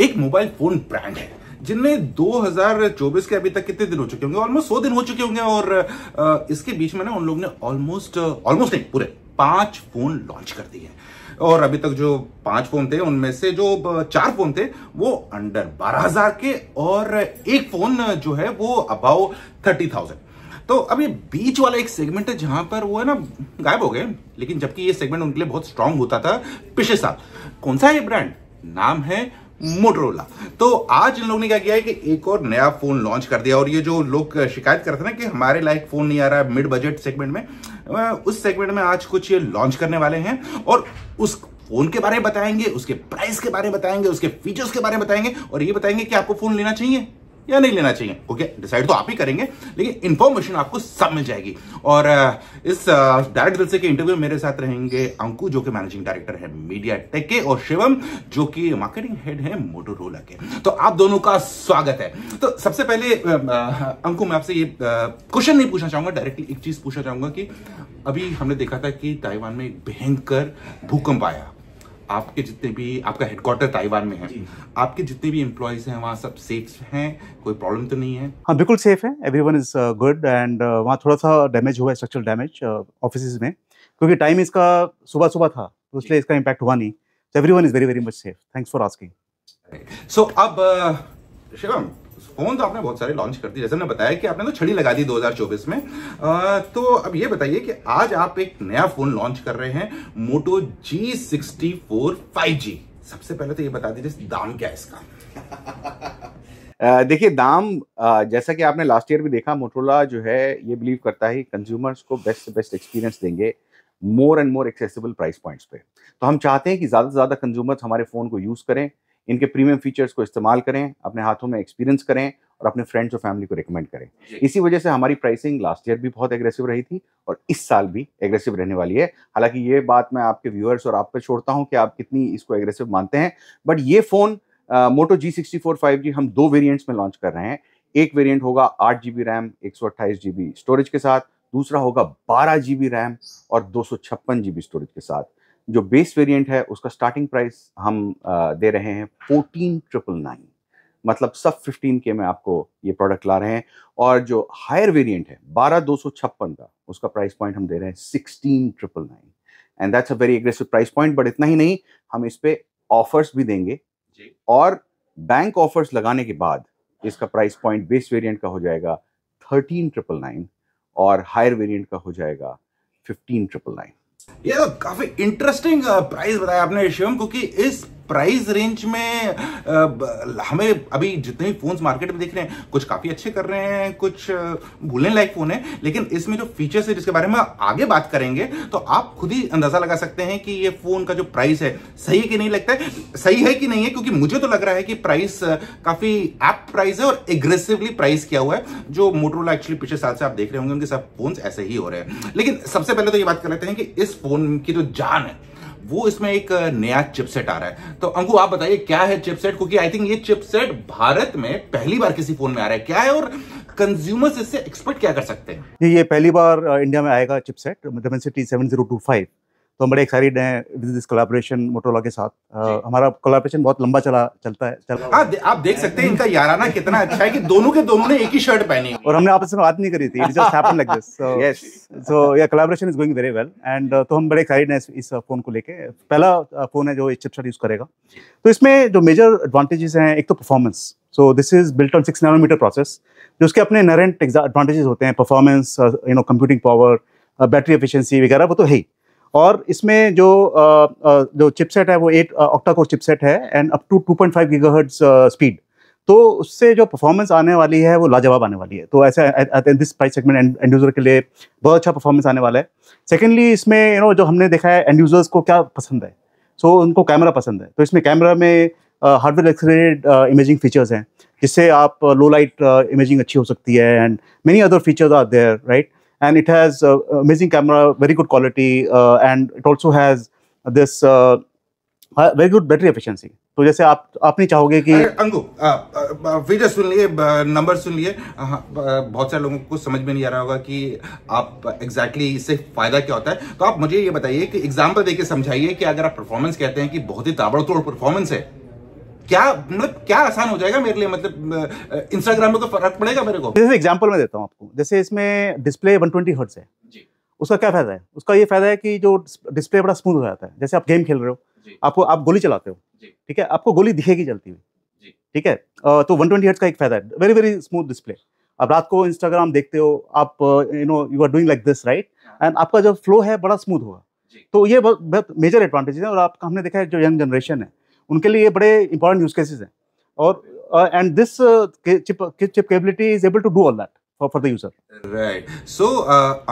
एक mobile phone brand है जिनमें 2024 के अभी तक कितने दिन हो चुके होंगे ऑलमोस्ट सौ दिन हो चुके होंगे और इसके बीच में ना उन लोगों ने ऑलमोस्ट ऑलमोस्ट नहीं पूरे पांच फोन लॉन्च कर दिए हैं और अभी तक जो पांच फोन थे उनमें से जो चार फोन थे वो अंडर बारह हजार के और एक फोन जो है वो अबाउ थर्टी थाउजेंड तो अब ये बीच वाला एक सेगमेंट है जहां पर वो है ना गायब हो गए लेकिन जबकि ये सेगमेंट उनके लिए बहुत स्ट्रांग होता था पिछले साल कौन सा है ये ब्रांड नाम है मोटरोला तो आज इन लोगों ने क्या किया है कि एक और नया फोन लॉन्च कर दिया और ये जो लोग शिकायत कर रहे थे ना कि हमारे लायक फोन नहीं आ रहा है मिड बजट सेगमेंट में उस सेगमेंट में आज कुछ ये लॉन्च करने वाले हैं और उस फोन के बारे में बताएंगे उसके प्राइस के बारे में बताएंगे उसके फीचर्स के बारे में बताएंगे और ये बताएंगे कि आपको फोन लेना चाहिए या नहीं लेना चाहिए ओके डिसाइड तो आप ही करेंगे लेकिन इन्फॉर्मेशन आपको सब मिल जाएगी और इस डायरेक्ट दिल से के इंटरव्यू मेरे साथ रहेंगे अंकु जो कि मैनेजिंग डायरेक्टर है मीडिया टेक के और शिवम जो कि मार्केटिंग हेड है मोटोरोला के तो आप दोनों का स्वागत है तो सबसे पहले अंकु मैं आपसे ये क्वेश्चन नहीं पूछना चाहूंगा डायरेक्टली एक चीज पूछना चाहूंगा कि अभी हमने देखा था कि ताइवान में भयंकर भूकंप आया आपके जितने भी आपका हेडक्वार्टर ताइवान में है आपके जितने भी एम्प्लॉयज हैं वहाँ सब सेफ हैं कोई प्रॉब्लम तो नहीं है हाँ बिल्कुल सेफ है everyone is good and वहाँ थोड़ा सा डैमेज हुआ है स्ट्रक्चरल डैमेज ऑफिस में क्योंकि टाइम इसका सुबह सुबह था तो इसलिए इसका इम्पैक्ट हुआ नहीं everyone is very very much safe thanks for asking so अब uh, शिवम फोन तो आपने बहुत सारे लॉन्च कर दिए जैसे मैंने बताया कि आपने तो छड़ी लगा दी 2024 में आ, तो अब ये बताइए कि आज आप एक नया फोन लॉन्च कर रहे हैं मोटो जी सिक्सटी सबसे पहले तो ये बता दीजिए दाम क्या है इसका देखिए दाम जैसा कि आपने लास्ट ईयर भी देखा मोटोला जो है ये बिलीव करता है कंज्यूमर्स को बेस्ट से बेस्ट एक्सपीरियंस देंगे more and more accessible price points पे तो हम चाहते हैं कि ज़्यादा से ज़्यादा कंज्यूमर्स हमारे फ़ोन को यूज़ करें इनके प्रीमियम फीचर्स को इस्तेमाल करें अपने हाथों में एक्सपीरियंस करें और अपने फ्रेंड्स और फैमिली को रिकमेंड करें इसी वजह से हमारी प्राइसिंग लास्ट ईयर भी बहुत एग्रेसिव रही थी और इस साल भी एग्रेसिव रहने वाली है हालांकि ये बात मैं आपके व्यूअर्स और आप पर छोड़ता हूँ कि आप कितनी इसको एग्रेसिव मानते हैं बट ये phone Moto G sixty four five G हम दो वेरियंट्स में लॉन्च कर रहे हैं एक वेरियंट होगा आठ जी बी रैम एक सौ अट्ठाईस जी बी स्टोरेज के साथ दूसरा होगा बारह जी बी रैम और दो सौ छप्पन जी बी स्टोरेज के साथ जो बेस वेरिएंट है उसका स्टार्टिंग प्राइस हम दे रहे हैं फोर्टीन ट्रिपल नाइन मतलब सब फिफ्टीन के में आपको ये प्रोडक्ट ला रहे हैं और जो हायर वेरिएंट है बारह दो सौ छप्पन का उसका प्राइस पॉइंट हम दे रहे हैं sixteen triple nine and that's a very aggressive price point but इतना ही नहीं हम इस पर ऑफर्स भी देंगे और बैंक ऑफर्स लगाने के बाद इसका प्राइस पॉइंट बेस वेरियंट का हो जाएगा थर्टीन ट्रिपल नाइन और हायर वेरियंट का हो जाएगा फिफ्टीन ट्रिपल नाइन ये तो काफी इंटरेस्टिंग प्राइस uh, बताया आपने शिवम क्योंकि इस प्राइस रेंज में आ, हमें अभी जितने भी फोन्स मार्केट में देख रहे हैं कुछ काफ़ी अच्छे कर रहे हैं कुछ भूलने लायक फोन है लेकिन इसमें जो फीचर्स है जिसके बारे में आगे बात करेंगे तो आप खुद ही अंदाजा लगा सकते हैं कि ये फोन का जो प्राइस है सही है कि नहीं लगता है सही है कि नहीं है क्योंकि मुझे तो लग रहा है कि प्राइस काफ़ी एप्ट प्राइस है और एग्रेसिवली प्राइस किया हुआ है जो मोटरोला एक्चुअली पिछले साल से आप देख रहे होंगे उनके सब फोन ऐसे ही हो रहे हैं लेकिन सबसे पहले तो ये बात कर लेते हैं कि इस फोन की जो जान है वो इसमें एक नया चिपसेट आ रहा है तो अंकु आप बताइए क्या है चिपसेट क्योंकि आई थिंक ये चिपसेट भारत में पहली बार किसी फोन में आ रहा है क्या है और कंज्यूमर्स इससे एक्सपेक्ट क्या कर सकते हैं ये पहली बार इंडिया में आएगा chipset T seven zero two five तो हम बड़े एक्साइटेड हैं दिस कोलाबोरेशन मोटोला के साथ आ, हमारा कोलाबोरेशन बहुत लंबा चला चलता है चल आ, दे, आप देख सकते हैं इनका याराना कितना अच्छा है कि दोनों के दोनों ने एक ही शर्ट पहनी और हमने आपस में बात नहीं करी थी it just happen like this so yes so yeah collaboration is going very well and तो हम बड़े एक्साइटेड हैं इस फोन uh, को लेके पहला फोन uh, है जो इस चिपसेट यूज करेगा तो इसमें जो मेजर एडवांटेजेस हैं एक तो performance so this is built on six nanometre process जो उसके अपने नरेंट एडवांटेजेस होते हैं performance you know computing power battery efficiency वगैरह वो तो है ही और इसमें जो जो चिपसेट है वो एट ऑक्टा कोर चिपसेट है and up to 2.5 point gigahertz speed तो उससे जो परफॉर्मेंस आने वाली है वो लाजवाब आने वाली है तो ऐसे this price segment end user के लिए बहुत अच्छा परफॉर्मेंस आने वाला है सेकेंडली इसमें यू नो जो हमने देखा है एंड यूज़र्स को क्या पसंद है सो so, उनको कैमरा पसंद है तो इसमें कैमरा में हार्डवेयर एक्सलेटेड इमेजिंग फीचर्स हैं जिससे आप लो लाइट इमेजिंग अच्छी हो सकती है and many other features are there right and it has uh, amazing camera, very good quality, uh, and it also has this uh, uh very good battery efficiency. तो जैसे आप आप नहीं चाहोगे कि अंगू वीडियो सुन लिए नंबर सुन लिए हाँ, हाँ, बहुत सारे लोगों को समझ में नहीं आ रहा होगा कि आप एग्जैक्टली exactly इससे फायदा क्या होता है तो आप मुझे ये बताइए कि एग्जांपल देके समझाइए कि अगर आप परफॉर्मेंस कहते हैं कि बहुत ही ताबड़तोड़ परफॉर्मेंस है क्या मतलब क्या आसान हो जाएगा मेरे लिए मतलब इंस्टाग्राम में तो फर्क पड़ेगा मेरे को जैसे एग्जाम्पल मैं देता हूँ आपको जैसे इसमें डिस्प्ले वन ट्वेंटी हर्ट्स है जी। उसका क्या फायदा है उसका ये फायदा है कि जो डिस्प्ले बड़ा स्मूथ हो जाता है जैसे आप गेम खेल रहे हो आपको आप गोली चलाते हो ठीक है आपको गोली दिखेगी चलती हुई ठीक है तो वन ट्वेंटी हर्ट्स का एक फायदा है वेरी वेरी स्मूथ डिस्प्ले आप रात को इंस्टाग्राम देखते हो आप you know you are doing like this right and आपका जो फ्लो है बड़ा स्मूथ होगा तो ये बहुत मेजर एडवांटेज है और आप हमने देखा है जो यंग जनरेशन है उनके लिए ये बड़े इंपॉर्टेंट यूज केसेस हैं और and this chip chip capability is able to do all that for the user right so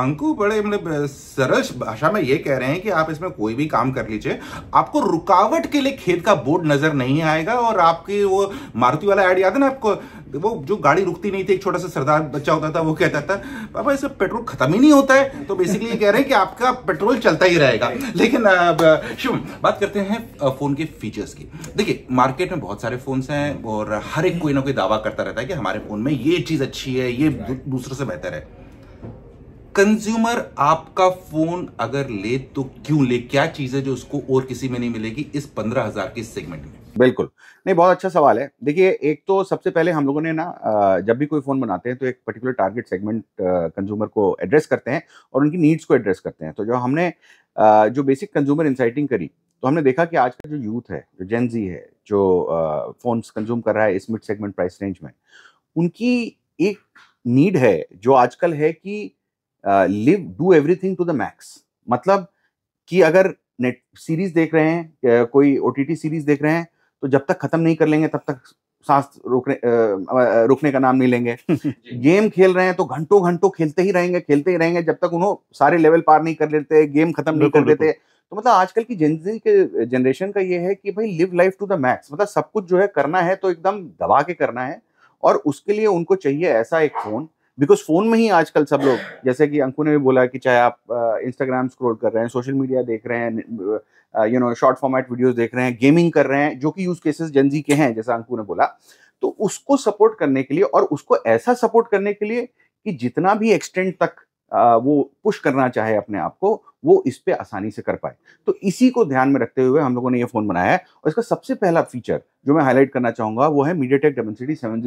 अंकु बड़े मतलब uh, सरल भाषा में ये कह रहे हैं कि आप इसमें कोई भी काम कर लीजिए आपको रुकावट के लिए खेत का बोर्ड नजर नहीं आएगा और आपकी वो मारुति वाला ऐड याद है ना आपको वो जो गाड़ी रुकती नहीं थी एक छोटा सा सरदार बच्चा होता था वो कहता था पापा इसमें पेट्रोल खत्म ही नहीं होता है तो बेसिकली ये कह रहे हैं कि आपका पेट्रोल चलता ही रहेगा लेकिन uh, शुभ बात करते हैं फोन uh, के फीचर्स की देखिए मार्केट में बहुत सारे फोन्स हैं और हर एक कोई ना कोई दावा करता रहता है कि हमारे फोन में ये चीज अच्छी है ये पैकेट दूसरे से बेहतर है कंज्यूमर आपका फोन अगर ले तो क्यों ले क्या चीज है जो उसको और किसी में नहीं मिलेगी इस पंद्रह हजार के सेगमेंट में बिल्कुल नहीं बहुत अच्छा सवाल है देखिए एक तो सबसे पहले हम लोगों ने ना जब भी कोई फ़ोन बनाते हैं तो एक पर्टिकुलर टारगेट सेगमेंट कंज्यूमर को एड्रेस करते हैं और उनकी नीड्स को एड्रेस करते हैं तो जो हमने जो बेसिक कंज्यूमर इंसाइटिंग करी तो हमने देखा कि आज का जो यूथ है जो जेनजी है जो फोन कंज्यूम कर रहा है इस मिड सेगमेंट प्राइस रेंज में उनकी एक नीड है जो आजकल है कि live do everything to the max मतलब कि अगर नेट सीरीज देख रहे हैं कोई ओ सीरीज देख रहे हैं तो जब तक खत्म नहीं कर लेंगे तब तक सांस रोकने रुकने का नाम नहीं लेंगे गेम खेल रहे हैं तो घंटों घंटों खेलते ही रहेंगे खेलते ही रहेंगे जब तक उन्होंने सारे लेवल पार नहीं कर लेते गेम खत्म नहीं कर देते तो मतलब आजकल की जेंजी के जनरेशन का ये है कि भाई live life to the max मतलब सब कुछ जो है करना है तो एकदम दबा के करना है और उसके लिए उनको चाहिए ऐसा एक फ़ोन बिकॉज फ़ोन में ही आजकल सब लोग जैसे कि अंकु ने भी बोला कि चाहे आप इंस्टाग्राम स्क्रॉल कर रहे हैं सोशल मीडिया देख रहे हैं you know short format videos देख रहे हैं गेमिंग कर रहे हैं जो कि यूज़ केसेस जनजी के हैं जैसा अंकु ने बोला तो उसको सपोर्ट करने के लिए और उसको ऐसा सपोर्ट करने के लिए कि जितना भी एक्सटेंड तक वो पुश करना चाहे अपने आप को वो इस पर आसानी से कर पाए तो इसी को ध्यान में रखते हुए हम लोगों ने ये फ़ोन बनाया है और इसका सबसे पहला फीचर जो मैं हाईलाइट करना चाहूँगा वो है मीडिया टेक डेमेंसिटी सेवन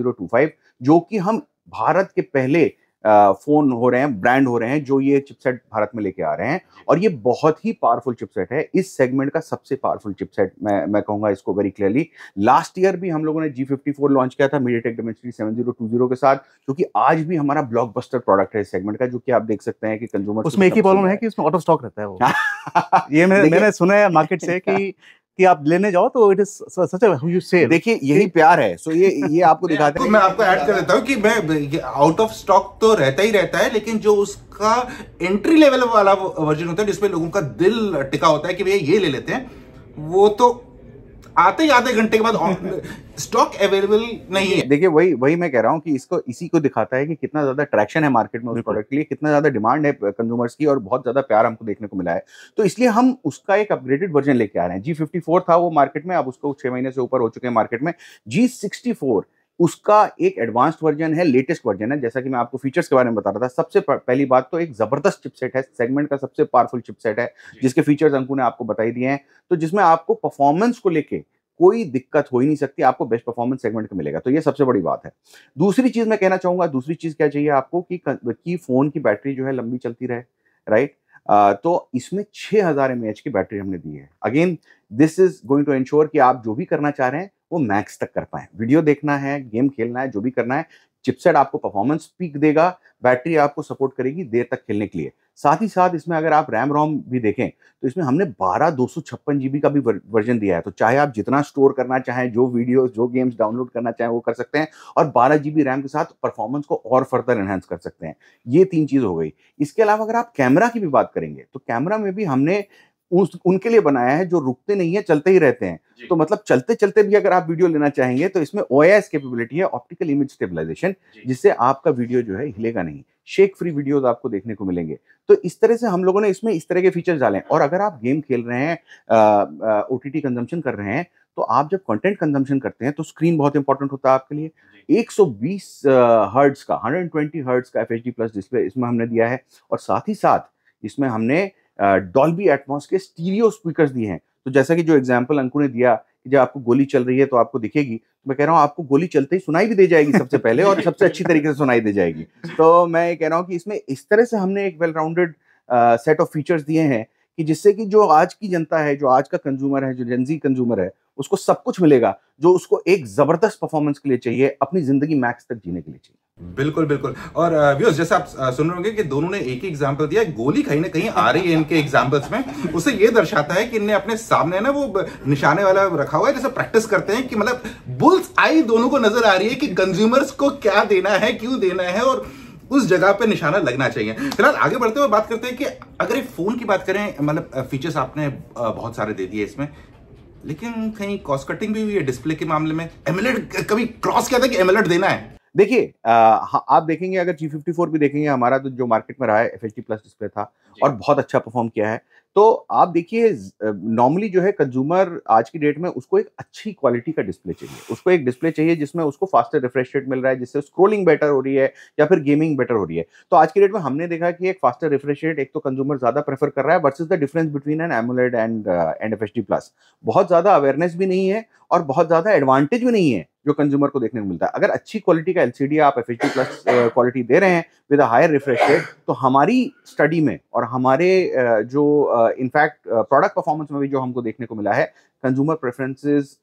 जो कि हम भारत के पहले फ़ोन हो रहे हैं ब्रांड हो रहे हैं जो ये चिपसेट भारत में लेके आ रहे हैं और ये बहुत ही पावरफुल चिपसेट है इस सेगमेंट का सबसे पावरफुल चिपसेट मैं मैं कहूंगा इसको वेरी क्लियरली लास्ट ईयर भी हम लोगों ने जी फिफ्टी फोर लॉन्च किया था MediaTek Dimensity seven zero two zero के साथ जो कि आज भी हमारा ब्लॉक बस्टर प्रोडक्ट है इस सेगमेंट का जो कि आप देख सकते हैं कि कंज्यूमर उसमें एक ही प्रॉब्लम है कि उसमें ऑटो स्टॉक रहता है वो ये मैंने सुना है मार्केट से कि कि आप लेने जाओ तो इट इज सच यू से देखिए यही प्यार है सो ये ये आपको दिखाते तो हैं मैं आपको ऐड कर देता हूँ कि मैं आउट ऑफ स्टॉक तो रहता ही रहता है लेकिन जो उसका एंट्री लेवल वाला वर्जन होता है जिसमें लोगों का दिल टिका होता है कि भैया ये ले लेते हैं वो तो आते ही आधे घंटे के बाद स्टॉक अवेलेबल नहीं है देखिए वही वही मैं कह रहा हूँ कि इसको इसी को दिखाता है कि कितना ज्यादा ट्रैक्शन है मार्केट में उस प्रोडक्ट के लिए कितना ज्यादा डिमांड है कंज्यूमर्स की और बहुत ज्यादा प्यार हमको देखने को मिला है तो इसलिए हम उसका एक अपग्रेडेड वर्जन लेके आ रहे हैं जी फिफ्टी फोर था वो मार्केट में अब उसको छह महीने से ऊपर हो चुके हैं मार्केट में जी सिक्सटी फोर उसका एक एडवांस्ड वर्जन है लेटेस्ट वर्जन है जैसा कि मैं आपको फीचर्स के बारे में बता रहा था सबसे पहली बात तो एक ज़बरदस्त चिपसेट है सेगमेंट का सबसे पावरफुल चिपसेट है जिसके फीचर्स अंकु ने आपको बताई दिए हैं तो जिसमें आपको परफॉर्मेंस को लेके कोई दिक्कत हो ही नहीं सकती आपको बेस्ट परफॉर्मेंस सेगमेंट का मिलेगा तो ये सबसे बड़ी बात है दूसरी चीज़ मैं कहना चाहूंगा दूसरी चीज़ क्या चाहिए आपको कि, कि फ़ोन की बैटरी जो है लंबी चलती रहे राइट तो इसमें 6000 हज़ार की बैटरी हमने दी है again this is going to ensure कि आप जो भी करना चाह रहे हैं वो मैक्स तक कर पाए वीडियो देखना है गेम खेलना है जो भी करना है चिपसेट आपको परफॉर्मेंस पीक देगा बैटरी आपको सपोर्ट करेगी देर तक खेलने के लिए साथ ही साथ इसमें अगर आप रैम रोम भी देखें तो इसमें हमने बारह दो जीबी का भी वर्जन दिया है तो चाहे आप जितना स्टोर करना चाहें जो वीडियोस जो गेम्स डाउनलोड करना चाहें वो कर सकते हैं और बारह जीबी रैम के साथ परफॉर्मेंस को और फर्दर एनहेंस कर सकते हैं ये तीन चीज़ हो गई इसके अलावा अगर आप कैमरा की भी बात करेंगे तो कैमरा में भी हमने उस उनके लिए बनाया है जो रुकते नहीं है चलते ही रहते हैं तो मतलब चलते चलते भी अगर आप वीडियो लेना चाहेंगे तो इसमें ओ कैपेबिलिटी है ऑप्टिकल इमेज स्टेबिलाईजेशन जिससे आपका वीडियो जो है हिलेगा नहीं शेक फ्री वीडियोस आपको देखने को मिलेंगे तो इस तरह से हम लोगों ने इसमें इस तरह के फीचर्स डाले और अगर आप गेम खेल रहे हैं ओ टी कंजम्पशन कर रहे हैं तो आप जब कंटेंट कंजम्पशन करते हैं तो स्क्रीन बहुत इंपॉर्टेंट होता है आपके लिए 120 हर्ट्स का 120 हर्ट्स का एफ प्लस डिस्प्ले इसमें हमने दिया है और साथ ही साथ इसमें हमने डॉल्बी एटमोस के स्टीरियो स्पीकर दिए हैं तो जैसा कि जो एग्जाम्पल अंकु ने दिया कि जब आपको गोली चल रही है तो आपको दिखेगी तो मैं कह रहा हूँ आपको गोली चलते ही सुनाई भी दे जाएगी सबसे पहले और सबसे अच्छी तरीके से सुनाई दे जाएगी तो मैं कह रहा हूँ कि इसमें इस तरह से हमने एक well rounded set of features दिए हैं कि जिससे कि जो आज की जनता है जो आज का कंज्यूमर है जो जनजी कंज्यूमर है उसको सब कुछ मिलेगा जो उसको एक जबरदस्त परफॉर्मेंस के लिए चाहिए अपनी जिंदगी मैक्स तक जीने के लिए चाहिए बिल्कुल बिल्कुल और व्यूज जैसे आप सुन रहे होंगे कि दोनों ने एक ही एग्जाम्पल दिया गोली कहीं ना कहीं आ रही है इनके एग्जाम्पल्स में उसे ये दर्शाता है कि इनने अपने सामने ना वो निशाने वाला रखा हुआ है जैसे प्रैक्टिस करते हैं कि मतलब बुल्स आई दोनों को नजर आ रही है कि कंज्यूमर्स को क्या देना है क्यों देना है और उस जगह पे निशाना लगना चाहिए फिलहाल आगे बढ़ते हुए बात करते हैं कि अगर एक फोन की बात करें मतलब फीचर्स आपने बहुत सारे दे दिए इसमें लेकिन कहीं कॉस्ट कटिंग भी हुई है डिस्प्ले के मामले में एमलेट कभी क्रॉस किया था कि एमलेट देना है देखिए आप देखेंगे अगर जी फिफ्टी फोर भी देखेंगे हमारा तो जो मार्केट में रहा है F H D plus display था और बहुत अच्छा परफॉर्म किया है तो आप देखिए नॉर्मली जो है कंज्यूमर आज की डेट में उसको एक अच्छी क्वालिटी का डिस्प्ले चाहिए उसको एक डिस्प्ले चाहिए जिसमें उसको फास्टर रिफ्रेश रेट मिल रहा है जिससे स्क्रोलिंग बेटर हो रही है या फिर गेमिंग बेटर हो रही है तो आज की डेट में हमने देखा कि एक फास्टर रिफ्रेश रेट एक तो कंज्यूमर ज़्यादा प्रेफर कर रहा है versus the difference between an AMOLED and and F plus बहुत ज़्यादा अवेयरनेस भी नहीं है और बहुत ज़्यादा एडवांटेज भी नहीं है जो कंज्यूमर को देखने को मिलता है अगर अच्छी क्वालिटी का एलसीडी आप एफ प्लस क्वालिटी दे रहे हैं विद हायर रिफ्रेश रेट तो हमारी स्टडी में और हमारे जो इनफैक्ट प्रोडक्ट परफॉर्मेंस में भी जो हमको देखने को मिला है consumer preferences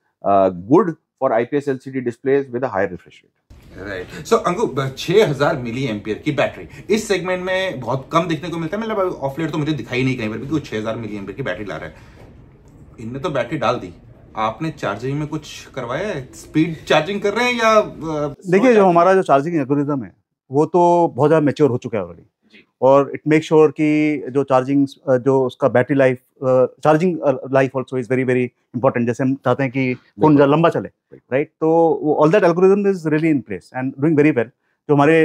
good for I P S L C D display with higher refresh rate right so अंगू हजार मिली एमपियर की बैटरी इस सेगमेंट में बहुत कम देखने को मिलता है मतलब ऑफलेट तो मुझे दिखाई नहीं कहीं पर भी कि वो मिली एमपियर की बैटरी ला रहा है इनने तो बैटरी डाल दी आपने चार्जिंग में कुछ करवाया है स्पीड चार्जिंग कर रहे हैं या uh, देखिए जो हमारा जो चार्जिंग एल्गोरिज्म है वो तो बहुत ज़्यादा मेच्योर हो चुका है ऑलरेडी और इट मेक श्योर कि जो चार्जिंग uh, जो उसका battery life charging life also is very very important जैसे हम चाहते हैं कि फोन ज़्यादा लंबा चले राइट तो all that algorithm is really in place and doing very well जो हमारे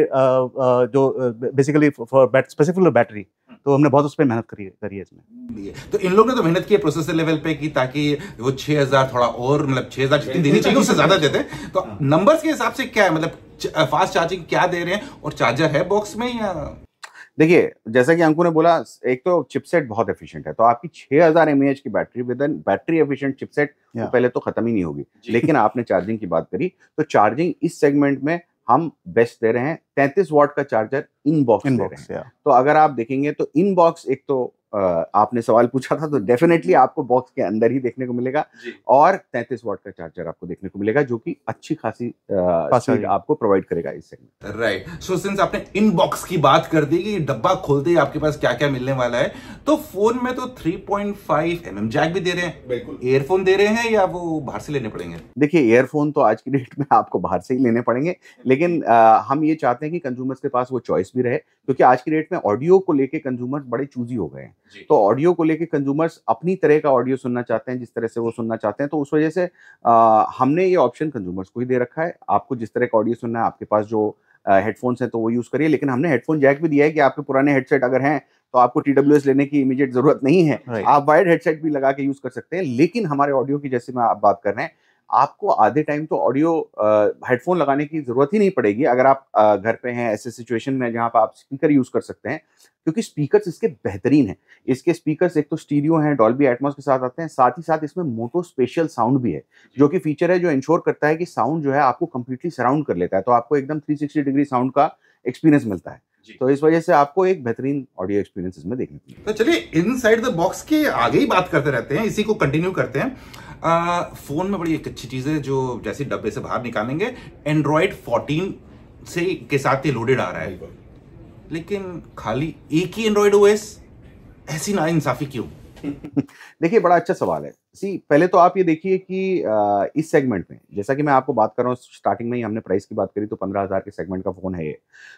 जो basically for bat specific battery तो हमने बहुत उस पर मेहनत करी करी है इसमें तो इन लोगों ने तो मेहनत की है प्रोसेसर लेवल पे की ताकि वो 6000 थोड़ा और मतलब 6000 जितनी देनी चाहिए उससे ज्यादा देते तो नंबर्स के हिसाब से क्या है मतलब फास्ट चार्जिंग क्या दे रहे हैं और चार्जर है बॉक्स में या देखिए जैसा कि अंकु ने बोला एक तो चिपसेट बहुत एफिशिएंट है तो आपकी 6000 हजार की battery with an battery efficient chipset तो पहले तो खत्म ही नहीं होगी लेकिन आपने चार्जिंग की बात करी तो चार्जिंग इस सेगमेंट में हम बेस्ट दे रहे हैं तैतीस वॉट का चार्जर इनबॉक्स दे रहे हैं तो अगर आप देखेंगे तो इनबॉक्स एक तो आपने सवाल पूछा था तो डेफिनेटली आपको बॉक्स के अंदर ही देखने को मिलेगा और तैतीस वॉट का चार्जर आपको देखने को मिलेगा जो कि अच्छी खासी स्पीड आपको प्रोवाइड करेगा इस सेगमेंट राइट सो सिंस आपने इन बॉक्स की बात कर दी कि डब्बा खोलते ही आपके पास क्या क्या मिलने वाला है तो फोन में तो 3.5 पॉइंट mm जैक भी दे रहे हैं बिल्कुल ईयरफोन दे रहे हैं या वो बाहर से लेने पड़ेंगे देखिए एयरफोन तो आज की डेट में आपको बाहर से ही लेने पड़ेंगे लेकिन आ, हम ये चाहते हैं कि कंज्यूमर्स के पास वो चॉइस भी रहे क्योंकि आज की डेट में ऑडियो को लेके कंज्यूमर बड़े चूजी हो गए हैं तो ऑडियो को लेके कंज्यूमर्स अपनी तरह का ऑडियो सुनना चाहते हैं जिस तरह से वो सुनना चाहते हैं तो उस वजह से आ, हमने ये ऑप्शन कंज्यूमर्स को ही दे रखा है आपको जिस तरह का ऑडियो सुनना है आपके पास जो हेडफोन्स हैं तो वो यूज़ करिए लेकिन हमने हेडफोन जैक भी दिया है कि आपके पुराने हेडसेट अगर हैं तो आपको टी लेने की इमीजिएट जरूरत नहीं है आप वायर्ड हेडसेट भी लगा के यूज कर सकते हैं लेकिन हमारे ऑडियो की जैसे मैं आप बात कर रहे हैं आपको आधे टाइम तो ऑडियो हेडफोन लगाने की ज़रूरत ही नहीं पड़ेगी अगर आप आ, घर पे हैं ऐसे सिचुएशन में जहाँ पर आप स्पीकर यूज़ कर सकते हैं क्योंकि स्पीकर्स इसके बेहतरीन हैं इसके स्पीकर्स एक तो स्टीरियो हैं डॉल्बी एटमॉस के साथ आते हैं साथ ही साथ इसमें मोटो स्पेशल साउंड भी है जो कि फीचर है जो इंश्योर करता है कि साउंड जो है आपको कंप्लीटली सराउंड कर लेता है तो आपको एकदम 360 डिग्री साउंड का एक्सपीरियंस मिलता है तो इस वजह से आपको एक बेहतरीन ऑडियो एक्सपीरियंस इसमें देखने को तो चलिए इन द बॉक्स के आगे ही बात करते रहते हैं इसी को कंटिन्यू करते हैं आ, फोन में बड़ी एक अच्छी चीज़ है जो जैसे डब्बे से बाहर निकालेंगे एंड्रॉयड फोर्टीन से के साथ ये लोडेड आ रहा है लेकिन खाली एक ही एंड्रॉयड ओएस ऐसी ना इंसाफी क्यों देखिए बड़ा अच्छा सवाल है सी पहले तो आप ये देखिए कि इस सेगमेंट में जैसा कि मैं आपको बात कर रहा हूँ स्टार्टिंग में ही हमने प्राइस की बात करी तो पंद्रह हज़ार के सेगमेंट का फ़ोन है ये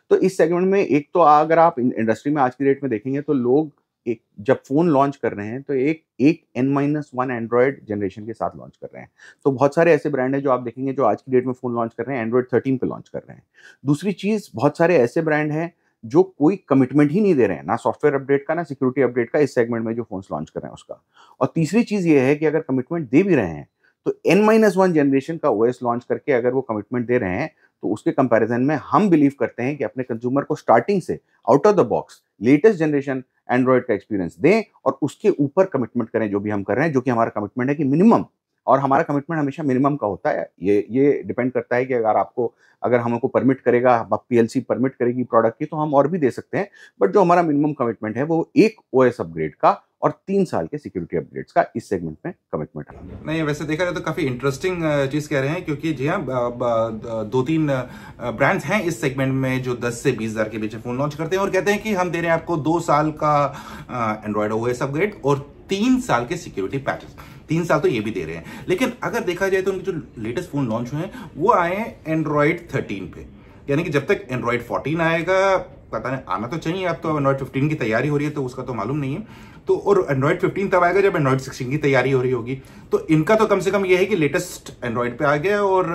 तो इस सेगमेंट में एक तो अगर आप इंडस्ट्री में आज की डेट में देखेंगे तो लोग एक जब फ़ोन लॉन्च कर रहे हैं तो एक एक N minus one Android generation के साथ लॉन्च कर रहे हैं तो बहुत सारे ऐसे ब्रांड हैं जो आप देखेंगे जो आज की डेट में फ़ोन लॉन्च कर रहे हैं एंड्रॉयड थर्टीन पे लॉन्च कर रहे हैं दूसरी चीज़ बहुत सारे ऐसे ब्रांड हैं जो कोई कमिटमेंट ही नहीं दे रहे हैं ना सॉफ्टवेयर अपडेट का ना सिक्योरिटी अपडेट का इस सेगमेंट में जो फोन लॉन्च कर रहे हैं उसका और तीसरी चीज़ ये है कि अगर कमिटमेंट दे भी रहे हैं तो एन माइनस वन जनरेशन का ओएस लॉन्च करके अगर वो कमिटमेंट दे रहे हैं तो उसके कंपैरिजन में हम बिलीव करते हैं कि अपने कंज्यूमर को स्टार्टिंग से out of the box latest generation Android का एक्सपीरियंस दें और उसके ऊपर कमिटमेंट करें जो भी हम कर रहे हैं जो कि हमारा कमिटमेंट है कि मिनिमम और हमारा कमिटमेंट हमेशा मिनिमम का होता है ये ये डिपेंड करता है कि अगर आपको अगर हमको परमिट करेगा पीएलसी परमिट करेगी प्रोडक्ट की तो हम और भी दे सकते हैं बट जो हमारा मिनिमम कमिटमेंट है वो एक ओएस अपग्रेड का और तीन साल के सिक्योरिटी अपडेट्स का इस सेगमेंट में कमिटमेंट है नहीं वैसे देखा जाए तो काफी इंटरेस्टिंग चीज कह रहे हैं क्योंकि जी हाँ दो तीन ब्रांड्स हैं इस सेगमेंट में जो 10 से बीस हजार के बीच फोन लॉन्च करते हैं और कहते हैं कि हम दे रहे हैं आपको दो साल का एंड्रॉयड ओ अपग्रेड और तीन साल के सिक्योरिटी पैचेस तीन साल तो ये भी दे रहे हैं लेकिन अगर देखा जाए तो उनके जो लेटेस्ट फोन लॉन्च हुए हैं वो आए हैं एंड्रॉयड थर्टीन पे यानी कि जब तक एंड्रॉयड फोर्टीन आएगा पता नहीं आना तो चाहिए अब तो एंड्रॉयड फिफ्टीन की तैयारी हो रही है तो उसका तो मालूम नहीं है तो और एंड्रॉइड 15 तब आएगा जब एंड्रॉइड 16 की तैयारी हो रही होगी तो इनका तो कम से कम ये है कि लेटेस्ट एंड्रॉइड पे आ गया और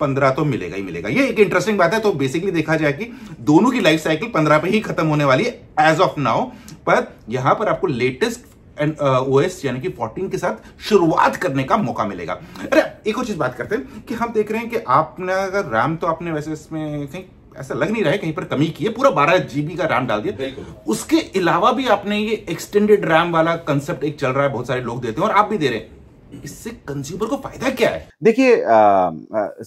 पंद्रह तो मिलेगा ही मिलेगा ये एक इंटरेस्टिंग बात है तो बेसिकली देखा जाए कि दोनों की लाइफ साइकिल पंद्रह पे ही खत्म होने वाली है एज ऑफ नाउ पर यहां पर आपको लेटेस्ट एंड ओएस यानी कि 14 के साथ शुरुआत करने का मौका मिलेगा अरे एक और चीज बात करते हैं कि हम देख रहे हैं कि आपने अगर रैम तो आपने वैसे इसमें कहीं ऐसा लग नहीं रहा है कहीं पर कमी की है पूरा बारह जीबी का रैम डाल दिया उसके अलावा भी आपने ये एक्सटेंडेड रैम वाला कंसेप्ट एक चल रहा है बहुत सारे लोग देते हैं और आप भी दे रहे हैं इससे कंज्यूमर को फायदा क्या है देखिए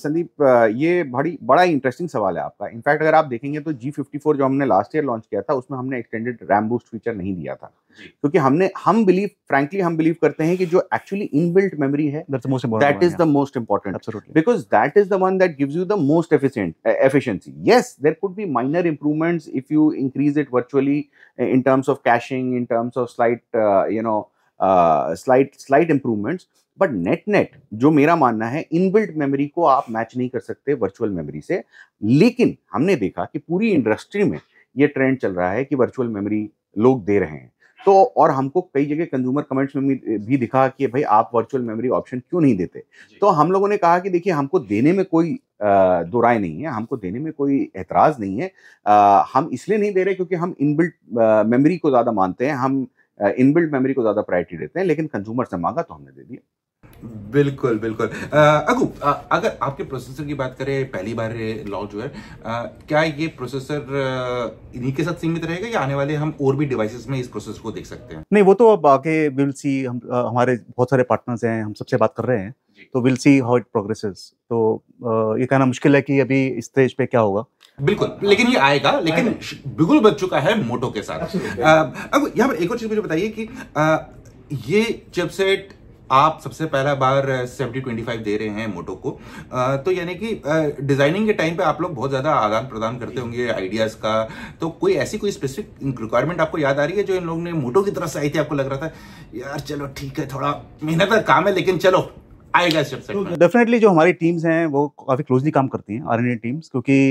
संदीप ये बड़ी बड़ा इंटरेस्टिंग सवाल है आपका इनफैक्ट अगर आप देखेंगे तो जी फिफ्टी फोर जो हमने लास्ट ईयर लॉन्च किया था उसमें हमने एक्सटेंडेड रैम बूस्ट फीचर नहीं दिया था क्योंकि तो हमने हम बिलीव फ्रैंकली हम बिलीव करते हैं कि जो एक्चुअली इनबिल्ट मेमोरी है that is the most important because that is the one that gives you the most efficient efficiency yes there could be minor improvements if you increase it virtually in terms of caching in terms of slight you know slight slight improvements but net net जो मेरा मानना है inbuilt memory को आप match नहीं कर सकते virtual memory से लेकिन हमने देखा कि पूरी इंडस्ट्री में ये ट्रेंड चल रहा है कि वर्चुअल मेमोरी लोग दे रहे हैं तो और हमको कई जगह कंज्यूमर कमेंट्स में भी दिखा कि भाई आप वर्चुअल मेमोरी ऑप्शन क्यों नहीं देते तो हम लोगों ने कहा कि देखिए हमको देने में कोई दो राय नहीं है हमको देने में कोई एतराज़ नहीं है हम इसलिए नहीं दे रहे क्योंकि हम इनबिल्ट मेमोरी को ज़्यादा मानते हैं हम इनबिल्ड uh, मेमोरी को ज़्यादा प्रायोरिटी देते हैं लेकिन कंज्यूमर से मांगा तो हमने दे दिया बिल्कुल बिल्कुल uh, अगू uh, अगर आपके प्रोसेसर की बात करें पहली बार लॉन्च हुआ है क्या ये प्रोसेसर इन्हीं के साथ सीमित रहेगा या आने वाले हम और भी डिवाइसेस में इस प्रोसेस को देख सकते हैं नहीं वो तो अब आगे विल सी हम हमारे बहुत सारे पार्टनर्स हैं हम सबसे बात कर रहे हैं तो will see how it progresses तो ये कहना मुश्किल है कि अभी इस स्टेज पे क्या होगा बिल्कुल हाँ। लेकिन ये आएगा लेकिन बिल्कुल बच चुका है मोटो के साथ अब यहाँ पर एक और चीज मुझे बताइए कि आ, ये चिपसेट आप सबसे पहला बार सेवेंटी ट्वेंटी फाइव दे रहे हैं मोटो को आ, तो यानी कि डिजाइनिंग के टाइम पे आप लोग बहुत ज्यादा आदान प्रदान करते होंगे आइडियाज का तो कोई ऐसी कोई स्पेसिफिक रिक्वायरमेंट आपको याद आ रही है जो इन लोगों ने मोटो की तरफ से आई थी आपको लग रहा था यार चलो ठीक है थोड़ा मेहनत का काम है लेकिन चलो आएगा डेफिनेटली तो जो हमारी टीम्स हैं वो काफी क्लोजली काम करती हैं आर टीम्स क्योंकि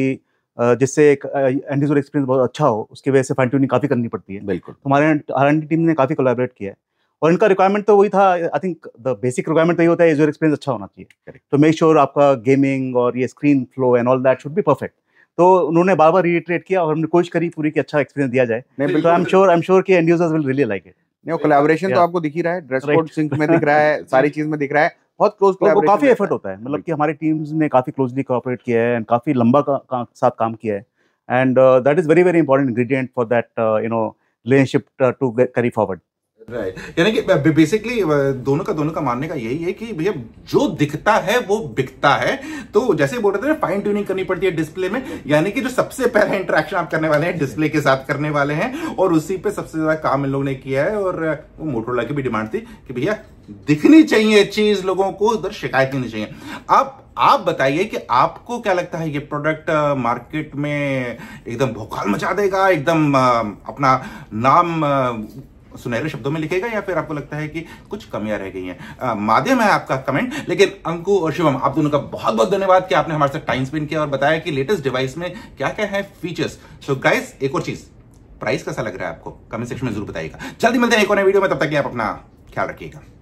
जिससे एक एंड यूजर एक्सपीरियंस बहुत अच्छा हो उसकी वजह से फाइन ट्यूनिंग काफ़ी करनी पड़ती है बिल्कुल तो हमारे आर एन टीम ने काफ़ी कोलाबरेट किया है और इनका रिक्वायरमेंट तो वही था I think the basic requirement तो यही होता है यूजर एक्सपीरियंस अच्छा होना चाहिए तो मेक श्योर आपका गेमिंग और ये screen flow and all that should be perfect तो उन्होंने बार बार रिट्रेट किया और हमने कोशिश करी पूरी कि अच्छा एक्सपीरियंस दिया जाए तो I am sure I am sure कि end users will really like it नहीं कोलैबोरेशन तो आपको दिख ही रहा है ड्रेस कोड सिंक में दिख रहा है सारी चीज में दिख रहा है बहुत क्लोज तो काफी एफर्ट होता है मतलब कि हमारी टीम्स ने काफी क्लोजली कोऑपरेट किया है एंड काफी लंबा का, का साथ काम किया है and that is very very important ingredient for that you know relationship to carry forward right यानी कि बेसिकली दोनों का दोनों का मानने का यही है कि भैया जो दिखता है वो बिकता है तो जैसे बोल रहे थे फाइन ट्यूनिंग करनी पड़ती है डिस्प्ले में यानी कि जो सबसे पहला इंटरेक्शन आप करने वाले हैं डिस्प्ले के साथ करने वाले हैं और उसी पे सबसे ज्यादा काम इन लोगों ने किया है और मोटरोला की भी डिमांड थी कि भैया दिखनी चाहिए चीज लोगों को उधर शिकायत नहीं चाहिए अब आप बताइए कि आपको क्या लगता है ये प्रोडक्ट मार्केट में एकदम भोकाल मचा देगा एकदम अपना नाम सुनहरे शब्दों में लिखेगा या फिर आपको लगता है कि कुछ कमियां रह गई हैं माध्यम है आपका कमेंट लेकिन अंकु और शिवम आप दोनों का बहुत बहुत धन्यवाद कि आपने हमारे साथ टाइम स्पेंड किया और बताया कि लेटेस्ट डिवाइस में क्या क्या है फीचर्स सो गाइस एक और चीज प्राइस कैसा लग रहा है आपको कमेंट सेक्शन में जरूर बताइएगा जल्दी मिलते हैं एक और वीडियो में तब तक आप अपना ख्याल रखिएगा